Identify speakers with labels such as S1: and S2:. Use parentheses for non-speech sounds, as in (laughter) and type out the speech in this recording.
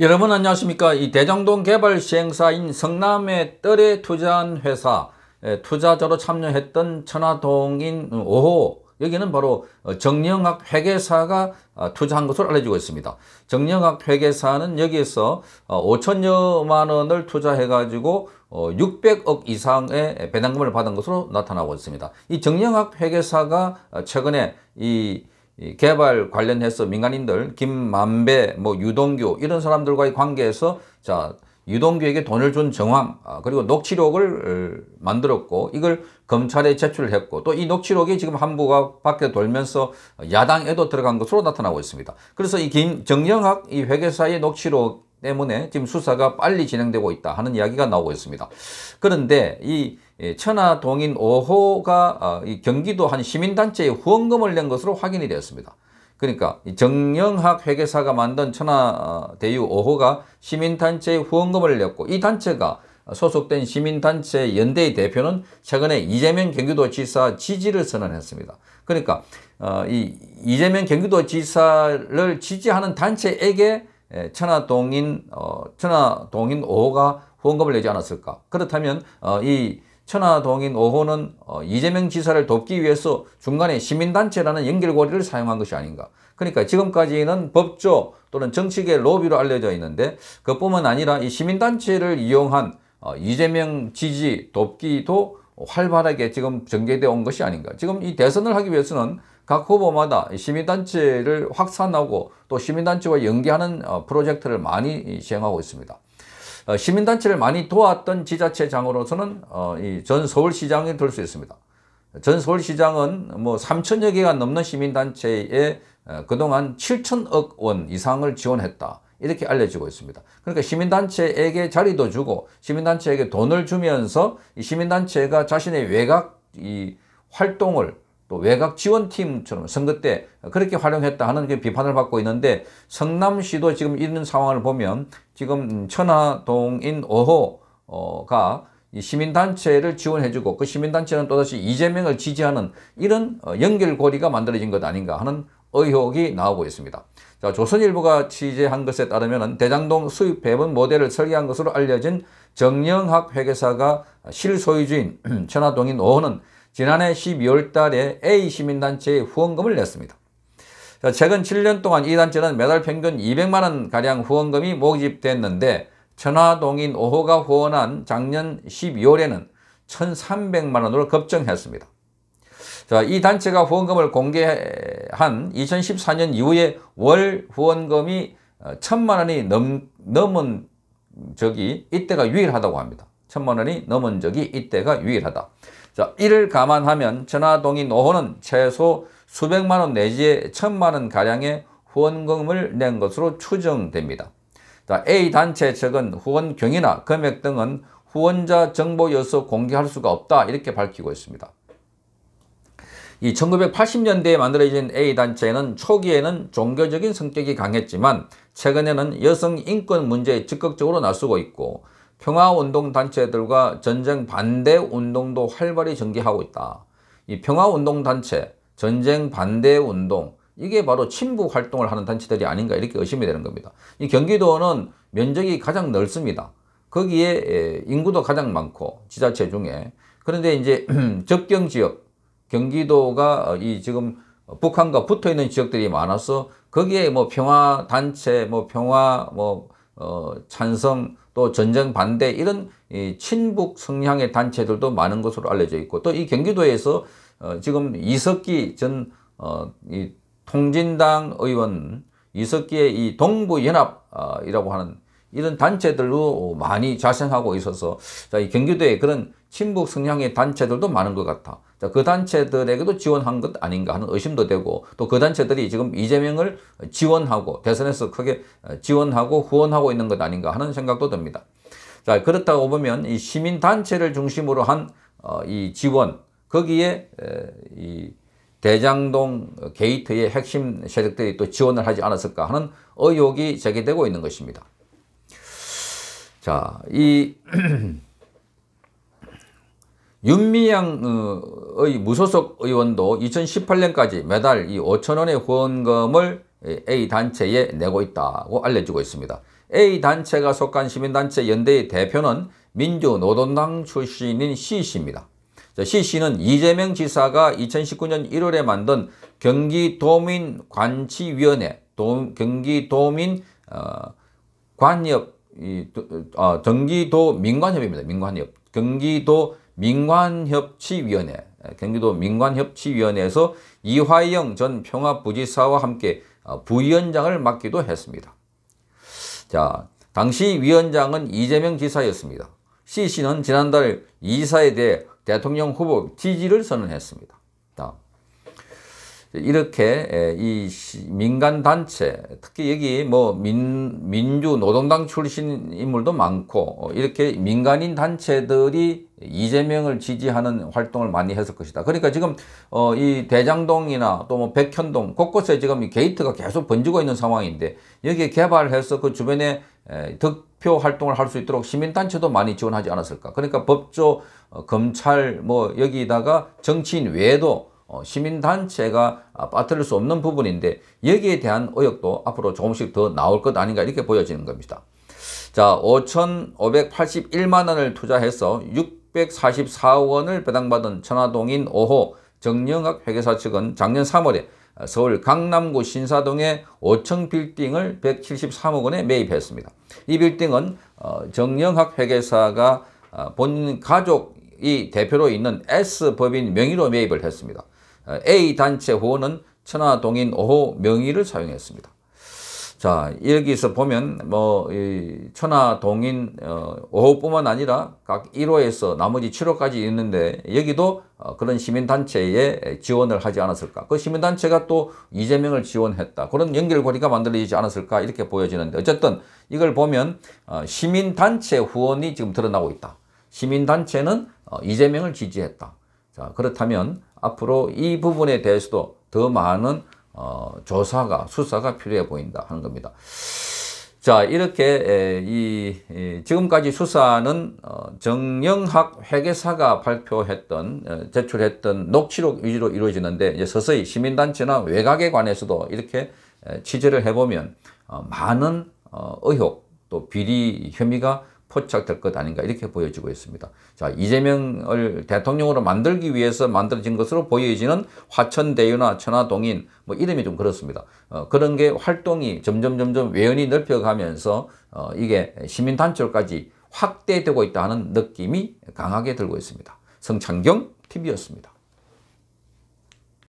S1: 여러분 안녕하십니까 이 대장동 개발 시행사인 성남의 뜰에 투자한 회사 예, 투자자로 참여했던 천화동인 5호 여기는 바로 어, 정영학 회계사가 아, 투자한 것으로 알려지고 있습니다. 정영학 회계사는 여기에서 5천여만 어, 원을 투자해가지고 600억 어, 이상의 배당금을 받은 것으로 나타나고 있습니다. 이 정영학 회계사가 최근에 이이 개발 관련해서 민간인들 김만배, 뭐 유동규 이런 사람들과의 관계에서 자 유동규에게 돈을 준 정황 아, 그리고 녹취록을 어, 만들었고 이걸 검찰에 제출했고 또 이 녹취록이 지금 한부가 밖에 돌면서 야당에도 들어간 것으로 나타나고 있습니다. 그래서 이김 정영학 이 회계사의 녹취록 때문에 지금 수사가 빨리 진행되고 있다 하는 이야기가 나오고 있습니다. 그런데 이 예, 천하 동인 5호가 아, 경기도 한 시민단체에 후원금을 낸 것으로 확인이 되었습니다. 그러니까 정영학 회계사가 만든 천하대유 어, 5호가 시민단체에 후원금을 냈고 이 단체가 소속된 시민단체 연대의 대표는 최근에 이재명 경기도지사 지지를 선언했습니다. 그러니까 어, 이재명 경기도지사를 지지하는 단체에게 예, 천하동인 어, 천하동인 5호가 후원금을 내지 않았을까? 그렇다면 어, 이 천하동인 5호는 어, 이재명 지사를 돕기 위해서 중간에 시민단체라는 연결고리를 사용한 것이 아닌가. 그러니까 지금까지는 법조 또는 정치계 로비로 알려져 있는데 그뿐만 아니라 이 시민단체를 이용한 어, 이재명 지지 돕기도 활발하게 지금 전개되어 온 것이 아닌가. 지금 이 대선을 하기 위해서는 각 후보마다 시민단체를 확산하고 또 시민단체와 연계하는 어, 프로젝트를 많이 시행하고 있습니다. 어, 시민단체를 많이 도왔던 지자체장으로서는 어, 전 서울시장이 될 수 있습니다. 전 서울시장은 뭐 3천여 개가 넘는 시민단체에 그동안 7천억 원 이상을 지원했다. 이렇게 알려지고 있습니다. 그러니까 시민단체에게 자리도 주고 시민단체에게 돈을 주면서 이 시민단체가 자신의 외곽 이 활동을 또 외곽 지원팀처럼 선거 때 그렇게 활용했다 하는 그 비판을 받고 있는데 성남시도 지금 있는 상황을 보면 지금 천하동인 5호가 이 시민단체를 지원해주고 그 시민단체는 또다시 이재명을 지지하는 이런 연결고리가 만들어진 것 아닌가 하는 의혹이 나오고 있습니다. 자, 조선일보가 취재한 것에 따르면 대장동 수입 배분 모델을 설계한 것으로 알려진 정영학 회계사가 실소유주인 (clears throat) 천화동인 오호는 지난해 12월 달에 A시민단체에 후원금을 냈습니다. 자, 최근 7년 동안 이 단체는 매달 평균 200만원 가량 후원금이 모집됐는데 천화동인 오호가 후원한 작년 12월에는 1,300만원으로 급증했습니다. 자, 이 단체가 후원금을 공개한 2014년 이후에 월 후원금이 어, 천만 원이 넘, 넘은 적이 이때가 유일하다고 합니다. 천만 원이 넘은 적이 이때가 유일하다. 자, 이를 감안하면 전화동의 노호는 최소 수백만 원 내지에 천만 원 가량의 후원금을 낸 것으로 추정됩니다. 자, A 단체 측은 후원 경위나 금액 등은 후원자 정보 여서 공개할 수가 없다 이렇게 밝히고 있습니다. 이 1980년대에 만들어진 A단체는 초기에는 종교적인 성격이 강했지만 최근에는 여성 인권 문제에 적극적으로 나서고 있고 평화운동 단체들과 전쟁 반대 운동도 활발히 전개하고 있다. 이 평화운동 단체, 전쟁 반대 운동, 이게 바로 친북 활동을 하는 단체들이 아닌가 이렇게 의심이 되는 겁니다. 이 경기도는 면적이 가장 넓습니다. 거기에 인구도 가장 많고 지자체 중에 그런데 이제 (clears throat) 접경 지역 경기도가 어, 이 지금 북한과 붙어 있는 지역들이 많아서 거기에 뭐 평화 단체, 뭐 평화 뭐 어, 찬성 또 전쟁 반대 이런 이 친북 성향의 단체들도 많은 것으로 알려져 있고 또 이 경기도에서 어, 지금 이석기 전 어, 이 통진당 의원 이석기의 이 동부연합이라고 어 하는 이런 단체들로 많이 자생하고 있어서 자, 이 경기도에 그런 친북 성향의 단체들도 많은 것 같아. 자, 그 단체들에게도 지원한 것 아닌가 하는 의심도 되고 또 그 단체들이 지금 이재명을 지원하고 대선에서 크게 어, 지원하고 후원하고 있는 것 아닌가 하는 생각도 듭니다. 자, 그렇다고 보면 이 시민단체를 중심으로 한이 어, 지원, 거기에 이 대장동 게이트의 핵심 세력들이 또 지원을 하지 않았을까 하는 의혹이 제기되고 있는 것입니다. 자, 이 (clears throat) 윤미향의 무소속 의원도 2018년까지 매달 이 5천원의 후원금을 A단체에 내고 있다고 알려지고 있습니다. A단체가 속한 시민단체 연대의 대표는 민주노동당 출신인 C씨입니다. C씨는 이재명 지사가 2019년 1월에 만든 경기도민관치위원회, 도, 경기도민 어, 관협, 이, 어, 경기도 민관협입니다. 민관협. 경기도 민관협치위원회 경기도 민관협치위원회에서 이화영 전 평화부지사와 함께 어, 부위원장을 맡기도 했습니다. 자, 당시 위원장은 이재명 지사였습니다. C 씨는 지난달 이사에 대해 대통령 후보 지지를 선언했습니다. 자, 이렇게 예, 이 민간 단체 특히 여기 뭐 민, 민주 노동당 출신 인물도 많고 어, 이렇게 민간인 단체들이 이재명을 지지하는 활동을 많이 했을 것이다. 그러니까 지금 어, 이 대장동이나 또 뭐 백현동 곳곳에 지금 이 게이트가 계속 번지고 있는 상황인데 여기에 개발해서 그 주변에 에, 득표 활동을 할 수 있도록 시민단체도 많이 지원하지 않았을까. 그러니까 법조, 어, 검찰 뭐 여기다가 정치인 외에도 어, 시민단체가 아, 빠뜨릴 수 없는 부분인데 여기에 대한 의혹도 앞으로 조금씩 더 나올 것 아닌가 이렇게 보여지는 겁니다. 자 5,581만원을 투자해서 644원을 배당받은 천화동인 5호 정영학 회계사 측은 작년 3월에 서울 강남구 신사동의 5층 빌딩을 173억 원에 매입했습니다. 이 빌딩은 어, 정영학 회계사가 아, 본 가족이 대표로 있는 S법인 명의로 매입을 했습니다. A 단체 후원은 천하동인 5호 명의를 사용했습니다. 자, 여기서 보면 뭐 천하동인 5호뿐만 어, 아니라 각 1호에서 나머지 7호까지 있는데 여기도 어, 그런 시민단체에 지원을 하지 않았을까. 그 시민단체가 또 이재명을 지원했다. 그런 연결고리가 만들어지지 않았을까 이렇게 보여지는데 어쨌든 이걸 보면 어, 시민단체 후원이 지금 드러나고 있다. 시민단체는 이재명을 지지했다. 자 그렇다면 앞으로 이 부분에 대해서도 더 많은 어, 조사가 수사가 필요해 보인다 하는 겁니다. 자 이렇게 이, 지금까지 수사는 어, 정영학 회계사가 발표했던 어, 제출했던 녹취록 위주로 이루어지는데 이제 서서히 시민단체나 외곽에 관해서도 이렇게 취재를 해보면 어, 많은 의혹 또 비리 혐의가 포착될 것 아닌가 이렇게 보여지고 있습니다. 자 이재명을 대통령으로 만들기 위해서 만들어진 것으로 보여지는 화천대유나 천화동인 뭐 이름이 좀 그렇습니다. 어, 그런 게 활동이 점점 점점 외연이 넓혀가면서 어, 이게 시민단체까지 확대되고 있다는 느낌이 강하게 들고 있습니다. 성창경 TV였습니다.